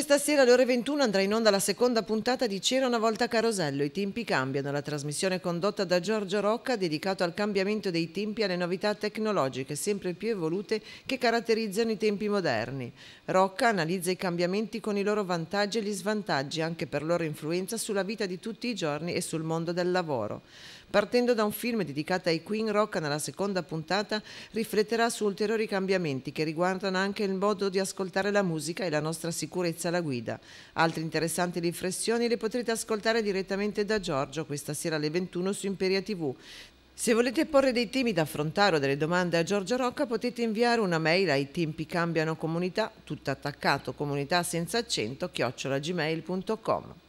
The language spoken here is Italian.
Questa sera alle ore 21 andrà in onda la seconda puntata di C'era una volta Carosello. I tempi cambiano. La trasmissione condotta da Giorgio Rocca dedicato al cambiamento dei tempi e alle novità tecnologiche sempre più evolute che caratterizzano i tempi moderni. Rocca analizza i cambiamenti con i loro vantaggi e gli svantaggi anche per loro influenza sulla vita di tutti i giorni e sul mondo del lavoro. Partendo da un film dedicato ai Queen, Rocca nella seconda puntata rifletterà su ulteriori cambiamenti che riguardano anche il modo di ascoltare la musica e la nostra sicurezza alla guida. Altre interessanti riflessioni le potrete ascoltare direttamente da Giorgio questa sera alle 21 su Imperia TV. Se volete porre dei temi da affrontare o delle domande a Giorgio Rocca potete inviare una mail ai tempi cambiano comunità, tutto attaccato comunità senza accento, chiocciolagmail.com.